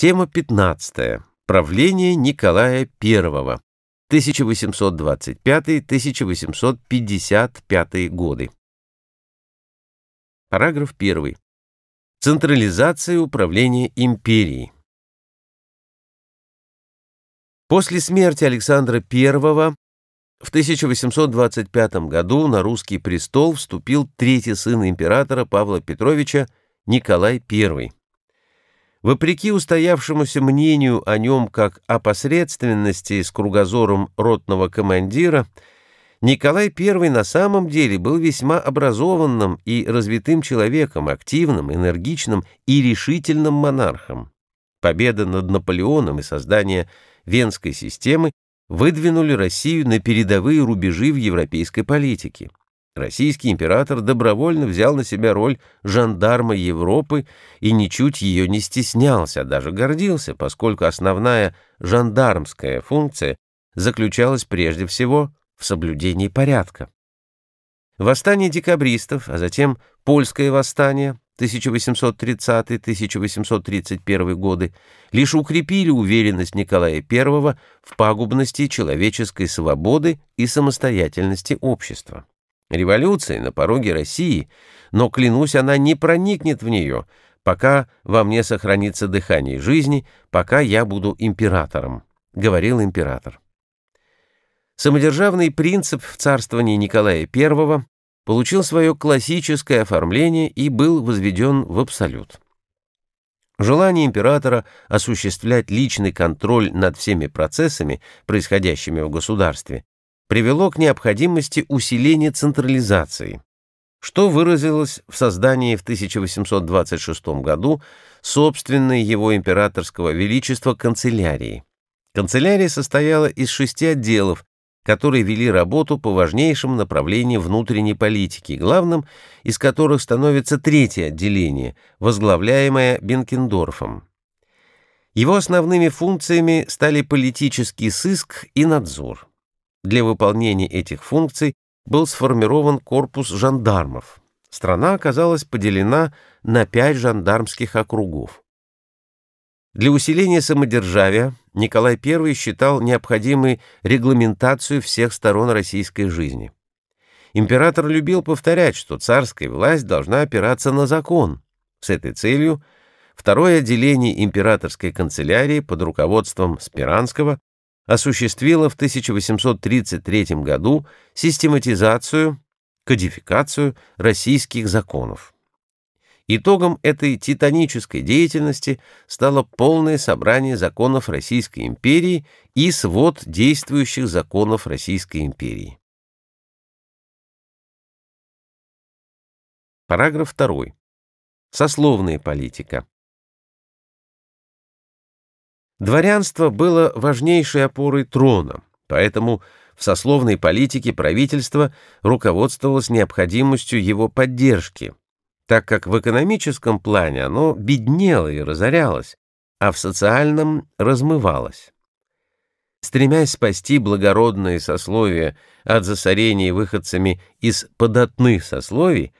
Тема 15. Правление Николая I. 1825-1855 годы. Параграф 1. Централизация управления империей. После смерти Александра I в 1825 году на русский престол вступил третий сын императора Павла Петровича Николай I. Вопреки устоявшемуся мнению о нем как о посредственности с кругозором ротного командира, Николай I на самом деле был весьма образованным и развитым человеком, активным, энергичным и решительным монархом. Победа над Наполеоном и создание Венской системы выдвинули Россию на передовые рубежи в европейской политике. Российский император добровольно взял на себя роль жандарма Европы и ничуть ее не стеснялся, а даже гордился, поскольку основная жандармская функция заключалась прежде всего в соблюдении порядка. Восстание декабристов, а затем польское восстание 1830-1831 годы лишь укрепили уверенность Николая I в пагубности человеческой свободы и самостоятельности общества. Революция на пороге России, но, клянусь, она не проникнет в нее, пока во мне сохранится дыхание жизни, пока я буду императором», — говорил император. Самодержавный принцип в царствовании Николая I получил свое классическое оформление и был возведен в абсолют. Желание императора осуществлять личный контроль над всеми процессами, происходящими в государстве, привело к необходимости усиления централизации, что выразилось в создании в 1826 году собственной его императорского величества канцелярии. Канцелярия состояла из шести отделов, которые вели работу по важнейшим направлениям внутренней политики, главным из которых становится третье отделение, возглавляемое Бенкендорфом. Его основными функциями стали политический сыск и надзор. Для выполнения этих функций был сформирован корпус жандармов. Страна оказалась поделена на пять жандармских округов. Для усиления самодержавия Николай I считал необходимой регламентацию всех сторон российской жизни. Император любил повторять, что царская власть должна опираться на закон. С этой целью второе отделение императорской канцелярии под руководством Спиранского осуществила в 1833 году систематизацию, кодификацию российских законов. Итогом этой титанической деятельности стало полное собрание законов Российской империи и свод действующих законов Российской империи. Параграф 2. Сословная политика. Дворянство было важнейшей опорой трона, поэтому в сословной политике правительство руководствовалось необходимостью его поддержки, так как в экономическом плане оно беднело и разорялось, а в социальном размывалось. Стремясь спасти благородные сословия от засорения выходцами из податных сословий,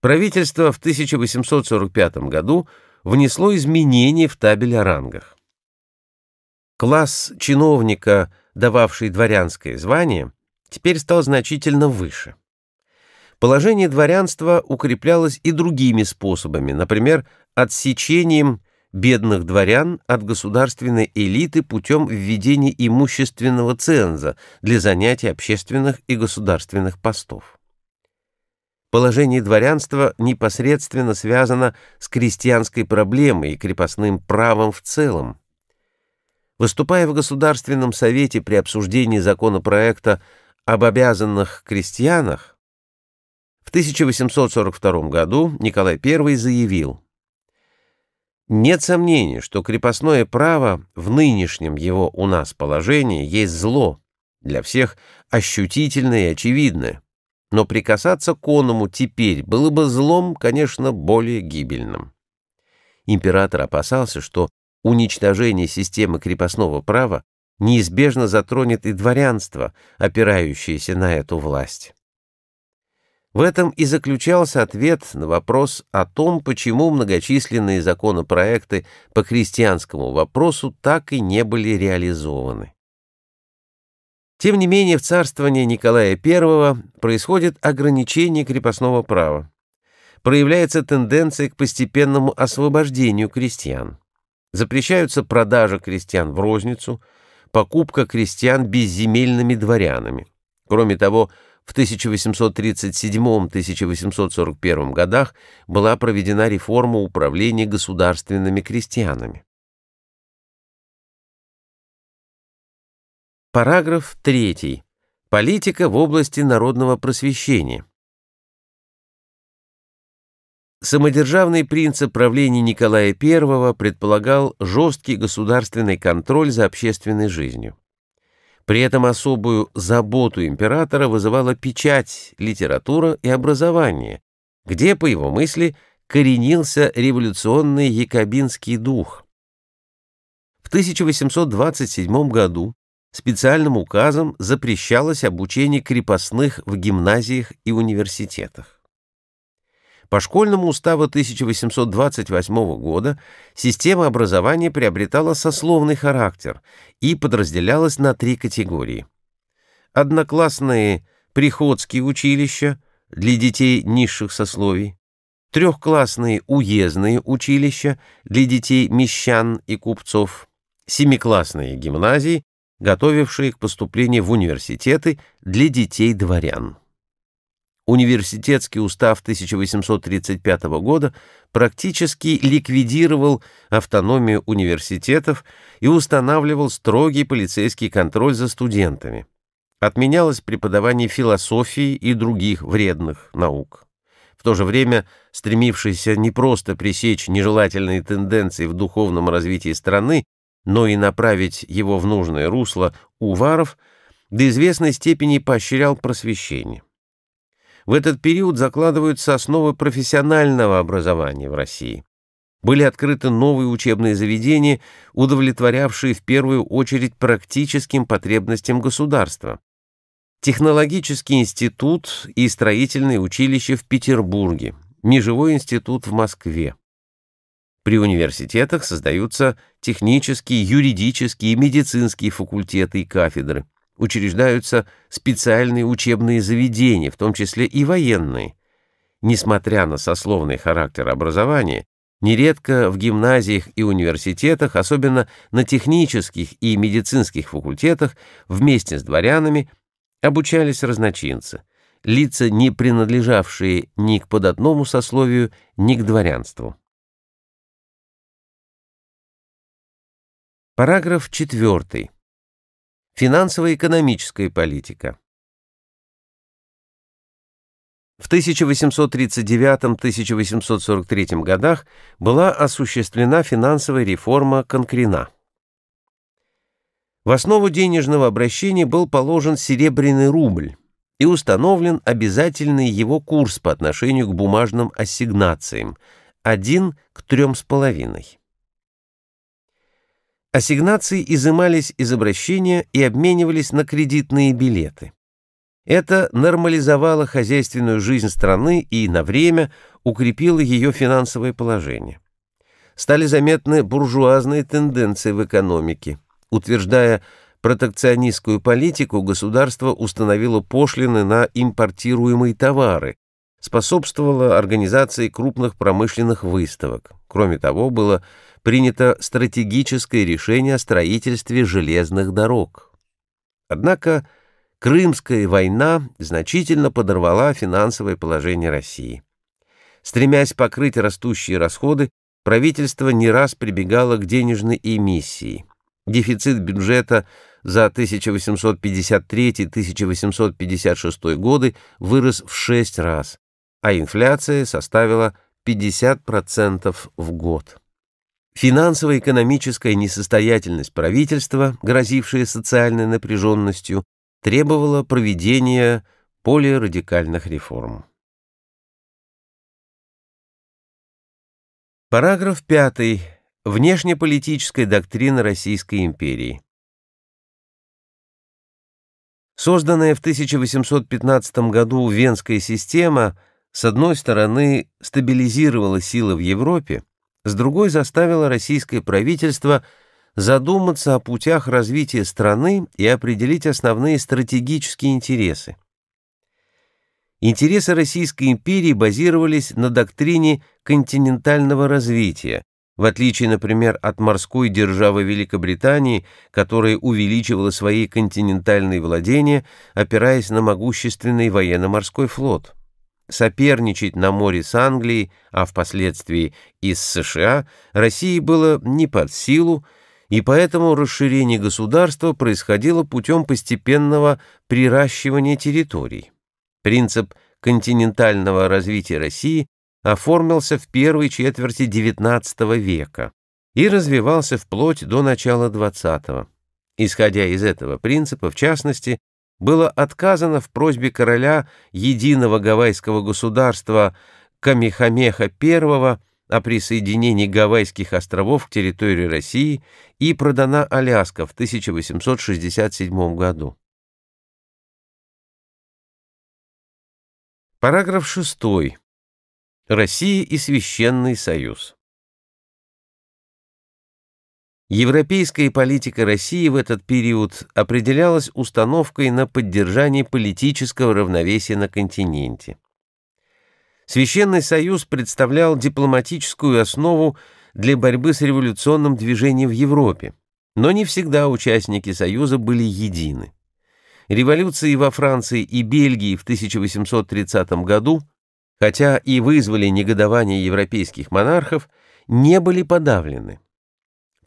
правительство в 1845 году внесло изменения в табель о рангах. Класс чиновника, дававший дворянское звание, теперь стал значительно выше. Положение дворянства укреплялось и другими способами, например, отсечением бедных дворян от государственной элиты путем введения имущественного ценза для занятия общественных и государственных постов. Положение дворянства непосредственно связано с крестьянской проблемой и крепостным правом в целом. Выступая в Государственном Совете при обсуждении законопроекта об обязанных крестьянах, в 1842 году Николай I заявил, «Нет сомнений, что крепостное право в нынешнем его у нас положении есть зло, для всех ощутительное и очевидное, но прикасаться к оному теперь было бы злом, конечно, более гибельным». Император опасался, что уничтожение системы крепостного права неизбежно затронет и дворянство, опирающееся на эту власть. В этом и заключался ответ на вопрос о том, почему многочисленные законопроекты по крестьянскому вопросу так и не были реализованы. Тем не менее, в царствовании Николая I происходит ограничение крепостного права. Проявляется тенденция к постепенному освобождению крестьян. Запрещаются продажа крестьян в розницу, покупка крестьян безземельными дворянами. Кроме того, в 1837-1841 годах была проведена реформа управления государственными крестьянами. Параграф 3. Политика в области народного просвещения. Самодержавный принцип правления Николая I предполагал жесткий государственный контроль за общественной жизнью. При этом особую заботу императора вызывала печать, литература и образование, где, по его мысли, коренился революционный якобинский дух. В 1827 году специальным указом запрещалось обучение крепостных в гимназиях и университетах. По школьному уставу 1828 года система образования приобретала сословный характер и подразделялась на три категории. Одноклассные приходские училища для детей низших сословий, трехклассные уездные училища для детей мещан и купцов, семиклассные гимназии, готовившие к поступлению в университеты для детей дворян. Университетский устав 1835 года практически ликвидировал автономию университетов и устанавливал строгий полицейский контроль за студентами. Отменялось преподавание философии и других вредных наук. В то же время стремившийся не просто пресечь нежелательные тенденции в духовном развитии страны, но и направить его в нужное русло Уваров до известной степени поощрял просвещение. В этот период закладываются основы профессионального образования в России. Были открыты новые учебные заведения, удовлетворявшие в первую очередь практическим потребностям государства. Технологический институт и строительное училище в Петербурге, Межевой институт в Москве. При университетах создаются технические, юридические и медицинские факультеты и кафедры учреждаются специальные учебные заведения, в том числе и военные. Несмотря на сословный характер образования, нередко в гимназиях и университетах, особенно на технических и медицинских факультетах, вместе с дворянами обучались разночинцы, лица, не принадлежавшие ни к податному сословию, ни к дворянству. Параграф четвертый. Финансово-экономическая политика. В 1839-1843 годах была осуществлена финансовая реформа Конкрена. В основу денежного обращения был положен серебряный рубль и установлен обязательный его курс по отношению к бумажным ассигнациям – 1 к 3,5. Ассигнации изымались из обращения и обменивались на кредитные билеты. Это нормализовало хозяйственную жизнь страны и на время укрепило ее финансовое положение. Стали заметны буржуазные тенденции в экономике. Утверждая протекционистскую политику, государство установило пошлины на импортируемые товары, способствовало организации крупных промышленных выставок. Кроме того, было принято стратегическое решение о строительстве железных дорог. Однако Крымская война значительно подорвала финансовое положение России. Стремясь покрыть растущие расходы, правительство не раз прибегало к денежной эмиссии. Дефицит бюджета за 1853-1856 годы вырос в 6 раз, а инфляция составила 50% в год. Финансово-экономическая несостоятельность правительства, грозившая социальной напряженностью, требовала проведения более радикальных реформ. Параграф 5. Внешнеполитическая доктрина Российской империи. Созданная в 1815 году Венская система, с одной стороны, стабилизировала силы в Европе, с другой заставила российское правительство задуматься о путях развития страны и определить основные стратегические интересы. Интересы Российской империи базировались на доктрине континентального развития, в отличие, например, от морской державы Великобритании, которая увеличивала свои континентальные владения, опираясь на могущественный военно-морской флот. Соперничать на море с Англией, а впоследствии и с США, России было не под силу, и поэтому расширение государства происходило путем постепенного приращивания территорий. Принцип континентального развития России оформился в первой четверти XIX века и развивался вплоть до начала XX. Исходя из этого принципа, в частности, было отказано в просьбе короля единого гавайского государства Камихамеха I о присоединении Гавайских островов к территории России и продана Аляска в 1867 году. Параграф 6. Россия и Священный Союз. Европейская политика России в этот период определялась установкой на поддержание политического равновесия на континенте. Священный Союз представлял дипломатическую основу для борьбы с революционным движением в Европе, но не всегда участники Союза были едины. Революции во Франции и Бельгии в 1830 году, хотя и вызвали негодование европейских монархов, не были подавлены.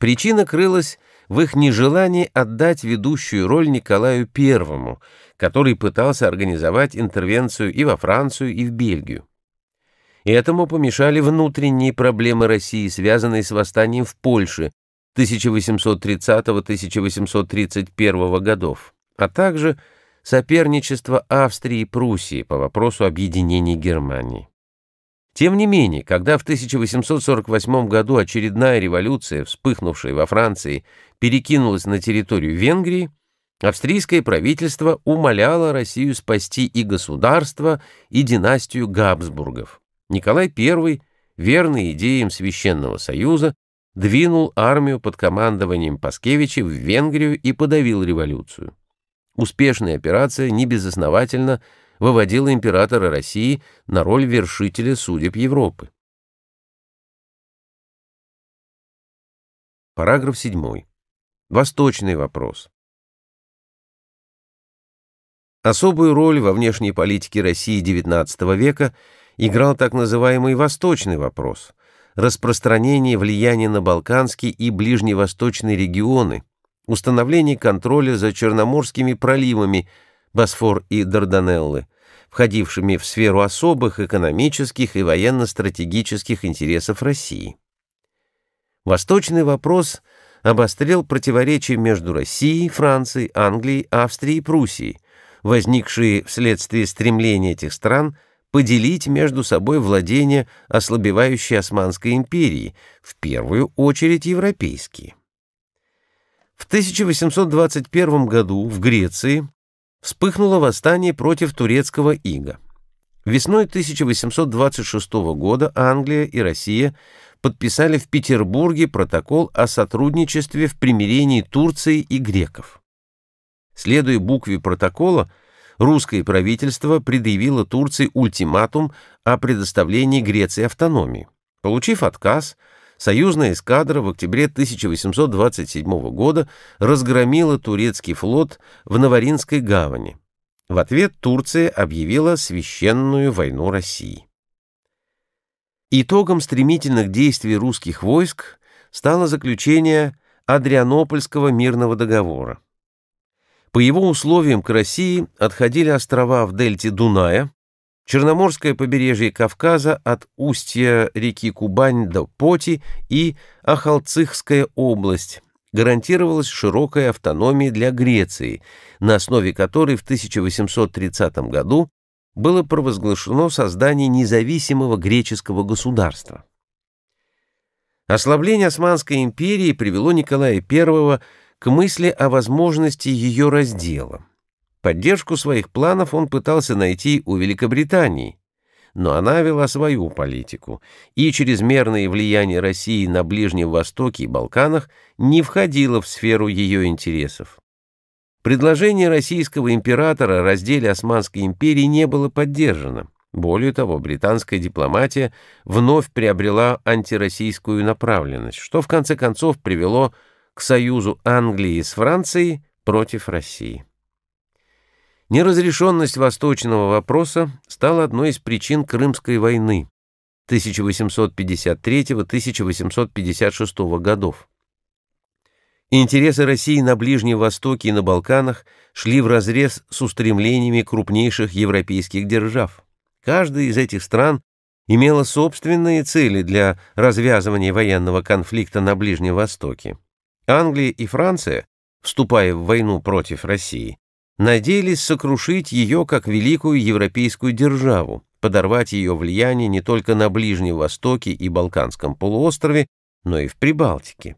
Причина крылась в их нежелании отдать ведущую роль Николаю I, который пытался организовать интервенцию и во Францию, и в Бельгию. Этому помешали внутренние проблемы России, связанные с восстанием в Польше 1830-1831 годов, а также соперничество Австрии и Пруссии по вопросу объединения Германии. Тем не менее, когда в 1848 году очередная революция, вспыхнувшая во Франции, перекинулась на территорию Венгрии, австрийское правительство умоляло Россию спасти и государство, и династию Габсбургов. Николай I, верный идеям Священного Союза, двинул армию под командованием Паскевича в Венгрию и подавил революцию. Успешная операция небезосновательно – выводила императора России на роль вершителя судеб Европы. Параграф 7. Восточный вопрос. Особую роль во внешней политике России XIX века играл так называемый «восточный вопрос» — распространение влияния на Балканские и Ближневосточные регионы, установление контроля за Черноморскими проливами — Босфор и Дарданеллы, входившими в сферу особых экономических и военно-стратегических интересов России. Восточный вопрос обострил противоречия между Россией, Францией, Англией, Австрией и Пруссией, возникшие вследствие стремления этих стран поделить между собой владения ослабевающие Османской империи, в первую очередь европейские. В 1821 году в Греции вспыхнуло восстание против турецкого ига. Весной 1826 года Англия и Россия подписали в Петербурге протокол о сотрудничестве в примирении Турции и греков. Следуя букве протокола, русское правительство предъявило Турции ультиматум о предоставлении Греции автономии. Получив отказ, Союзная эскадра в октябре 1827 года разгромила турецкий флот в Новоринской гавани. В ответ Турция объявила священную войну России. Итогом стремительных действий русских войск стало заключение Адрианопольского мирного договора. По его условиям к России отходили острова в дельте Дуная, Черноморское побережье Кавказа от устья реки Кубань до Поти и Ахалцихская область гарантировалась широкой автономией для Греции, на основе которой в 1830 году было провозглашено создание независимого греческого государства. Ослабление Османской империи привело Николая I к мысли о возможности ее раздела. Поддержку своих планов он пытался найти у Великобритании, но она вела свою политику, и чрезмерное влияние России на Ближнем Востоке и Балканах не входило в сферу ее интересов. Предложение российского императора о разделе Османской империи не было поддержано. Более того, британская дипломатия вновь приобрела антироссийскую направленность, что в конце концов привело к союзу Англии с Францией против России. Неразрешенность восточного вопроса стала одной из причин Крымской войны 1853-1856 годов. Интересы России на Ближнем Востоке и на Балканах шли вразрез с устремлениями крупнейших европейских держав. Каждая из этих стран имела собственные цели для развязывания военного конфликта на Ближнем Востоке. Англия и Франция, вступая в войну против России, надеялись сокрушить ее как великую европейскую державу, подорвать ее влияние не только на Ближнем Востоке и Балканском полуострове, но и в Прибалтике.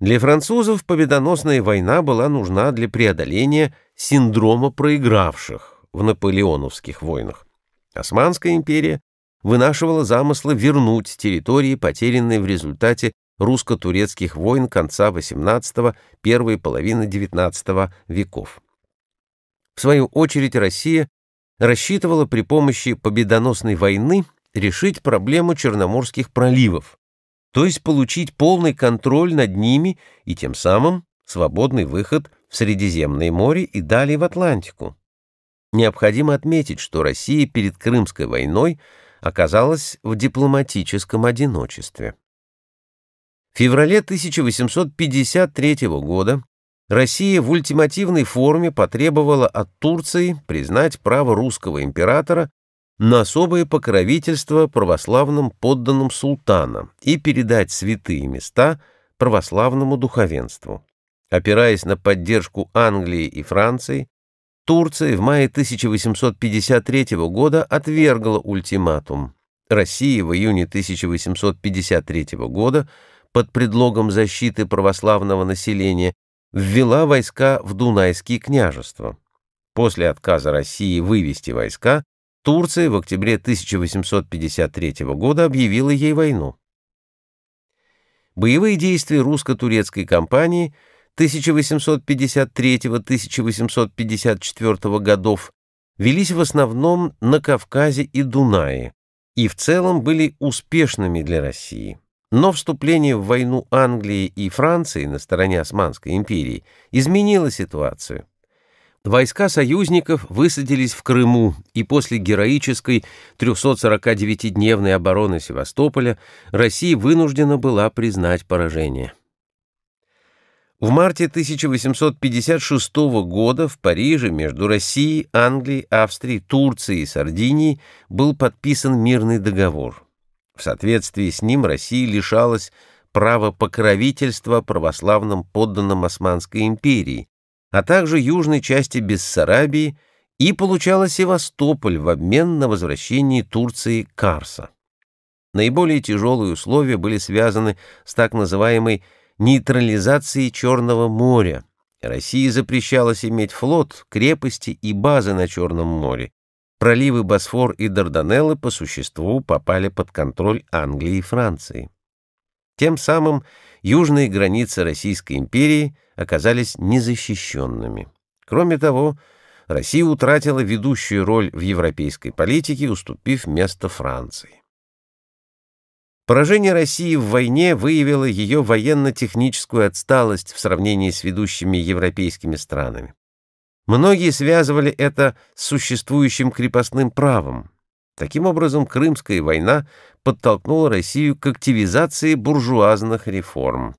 Для французов победоносная война была нужна для преодоления синдрома проигравших в наполеоновских войнах. Османская империя вынашивала замыслы вернуть территории, потерянные в результате русско-турецких войн конца XVIII – первой половины XIX веков. В свою очередь Россия рассчитывала при помощи победоносной войны решить проблему Черноморских проливов, то есть получить полный контроль над ними и тем самым свободный выход в Средиземное море и далее в Атлантику. Необходимо отметить, что Россия перед Крымской войной оказалась в дипломатическом одиночестве. В феврале 1853 года Россия в ультимативной форме потребовала от Турции признать право русского императора на особое покровительство православным подданным султана и передать святые места православному духовенству. Опираясь на поддержку Англии и Франции, Турция в мае 1853 года отвергла ультиматум. Россия в июне 1853 года под предлогом защиты православного населения ввела войска в Дунайские княжества. После отказа России вывести войска, Турция в октябре 1853 года объявила ей войну. Боевые действия русско-турецкой кампании 1853-1854 годов велись в основном на Кавказе и Дунае и в целом были успешными для России. Но вступление в войну Англии и Франции на стороне Османской империи изменило ситуацию. Войска союзников высадились в Крыму, и после героической 349-дневной обороны Севастополя Россия вынуждена была признать поражение. В марте 1856 года в Париже между Россией, Англией, Австрией, Турцией и Сардинией был подписан мирный договор – в соответствии с ним Россия лишалась права покровительства православным подданным Османской империи, а также южной части Бессарабии и получала Севастополь в обмен на возвращение Турции Карса. Наиболее тяжелые условия были связаны с так называемой нейтрализацией Черного моря. России запрещалось иметь флот, крепости и базы на Черном море, проливы Босфор и Дарданеллы по существу попали под контроль Англии и Франции. Тем самым южные границы Российской империи оказались незащищенными. Кроме того, Россия утратила ведущую роль в европейской политике, уступив место Франции. Поражение России в войне выявило ее военно-техническую отсталость в сравнении с ведущими европейскими странами. Многие связывали это с существующим крепостным правом. Таким образом, Крымская война подтолкнула Россию к активизации буржуазных реформ.